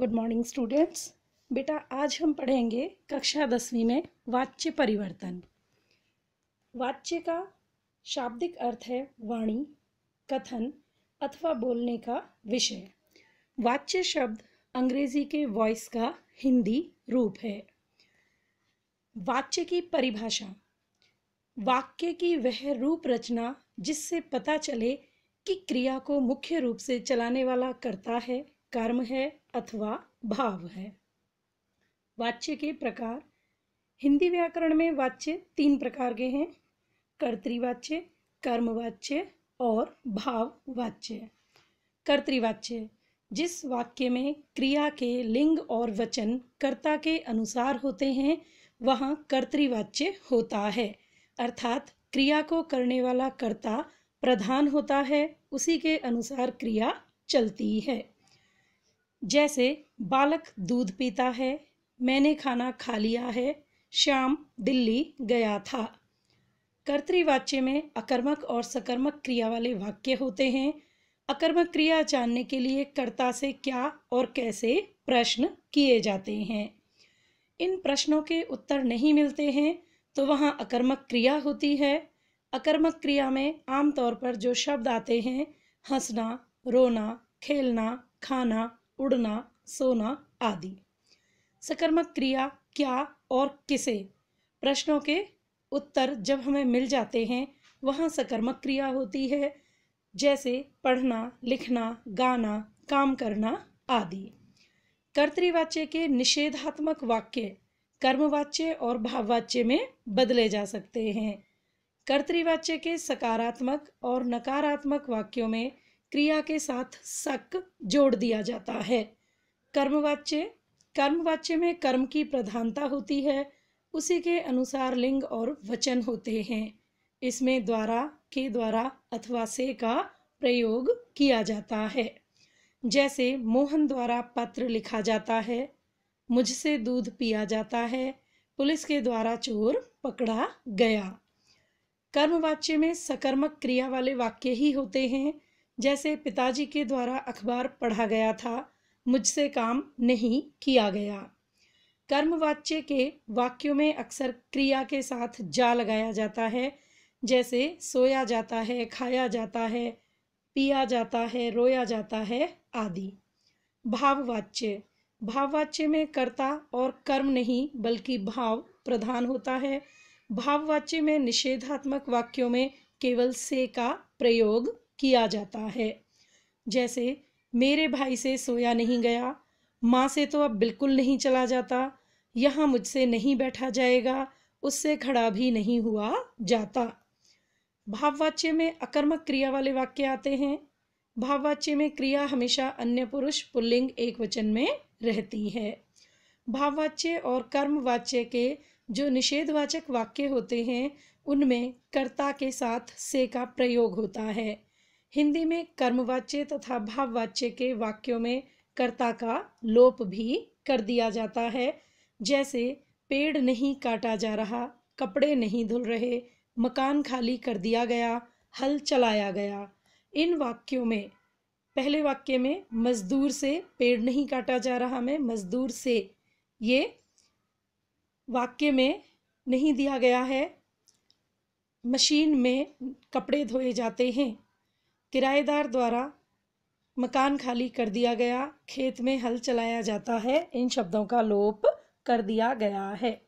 good morning students बेटा आज हम पढ़ेंगे कक्षा दसवीं में वाच्य परिवर्तन वाच्य का शाब्दिक अर्थ है वाणी कथन अथवा बोलने का विषय वाच्य शब्द अंग्रेजी के वॉइस का हिंदी रूप है वाच्य की परिभाषा वाक्य की वह रूप रचना जिससे पता चले कि क्रिया को मुख्य रूप से चलाने वाला करता है कर्म है अथवा भाव है वाच्य के प्रकार हिंदी व्याकरण में वाच्य तीन प्रकार के हैं कर्तृवाच्य कर्मवाच्य और भाववाच्य कर्तृवाच्य जिस वाक्य में क्रिया के लिंग और वचन कर्ता के अनुसार होते हैं वहाँ कर्तृवाच्य होता है अर्थात क्रिया को करने वाला कर्ता प्रधान होता है उसी के अनुसार क्रिया चलती है जैसे बालक दूध पीता है मैंने खाना खा लिया है श्याम दिल्ली गया था कर्तृवाच्य में अकर्मक और सकर्मक क्रिया वाले वाक्य होते हैं अकर्मक क्रिया जानने के लिए कर्ता से क्या और कैसे प्रश्न किए जाते हैं इन प्रश्नों के उत्तर नहीं मिलते हैं तो वहाँ अकर्मक क्रिया होती है अकर्मक क्रिया में आमतौर पर जो शब्द आते हैं हंसना रोना खेलना खाना उड़ना सोना आदि सकर्मक क्रिया क्या और किसे प्रश्नों के उत्तर जब हमें मिल जाते हैं वहाँ सकर्मक क्रिया होती है जैसे पढ़ना लिखना गाना काम करना आदि कर्तृवाच्य के निषेधात्मक वाक्य कर्मवाच्य और भाववाच्य में बदले जा सकते हैं कर्तृवाच्य के सकारात्मक और नकारात्मक वाक्यों में क्रिया के साथ सक जोड़ दिया जाता है कर्मवाच्य कर्मवाच्य में कर्म की प्रधानता होती है उसी के अनुसार लिंग और वचन होते हैं इसमें द्वारा के द्वारा अथवा से का प्रयोग किया जाता है जैसे मोहन द्वारा पत्र लिखा जाता है मुझसे दूध पिया जाता है पुलिस के द्वारा चोर पकड़ा गया कर्मवाच्य में सकर्मक क्रिया वाले वाक्य ही होते हैं जैसे पिताजी के द्वारा अखबार पढ़ा गया था मुझसे काम नहीं किया गया कर्मवाच्य के वाक्यों में अक्सर क्रिया के साथ जा लगाया जाता है जैसे सोया जाता है खाया जाता है पिया जाता है रोया जाता है आदि भाववाच्य भाववाच्य में कर्ता और कर्म नहीं बल्कि भाव प्रधान होता है भाववाच्य में निषेधात्मक वाक्यों में केवल से का प्रयोग किया जाता है जैसे मेरे भाई से सोया नहीं गया माँ से तो अब बिल्कुल नहीं चला जाता यहाँ मुझसे नहीं बैठा जाएगा उससे खड़ा भी नहीं हुआ जाता भाववाच्य में अकर्मक क्रिया वाले वाक्य आते हैं भाववाच्य में क्रिया हमेशा अन्य पुरुष पुल्लिंग एक वचन में रहती है भाववाच्य और कर्मवाच्य के जो निषेधवाचक वाक्य होते हैं उनमें कर्ता के साथ से का प्रयोग होता है हिंदी में कर्मवाच्य तथा भाववाच्य के वाक्यों में कर्ता का लोप भी कर दिया जाता है जैसे पेड़ नहीं काटा जा रहा कपड़े नहीं धुल रहे मकान खाली कर दिया गया हल चलाया गया इन वाक्यों में पहले वाक्य में मजदूर से पेड़ नहीं काटा जा रहा मैं मजदूर से ये वाक्य में नहीं दिया गया है मशीन में कपड़े धोए जाते हैं किराएदार द्वारा मकान खाली कर दिया गया खेत में हल चलाया जाता है इन शब्दों का लोप कर दिया गया है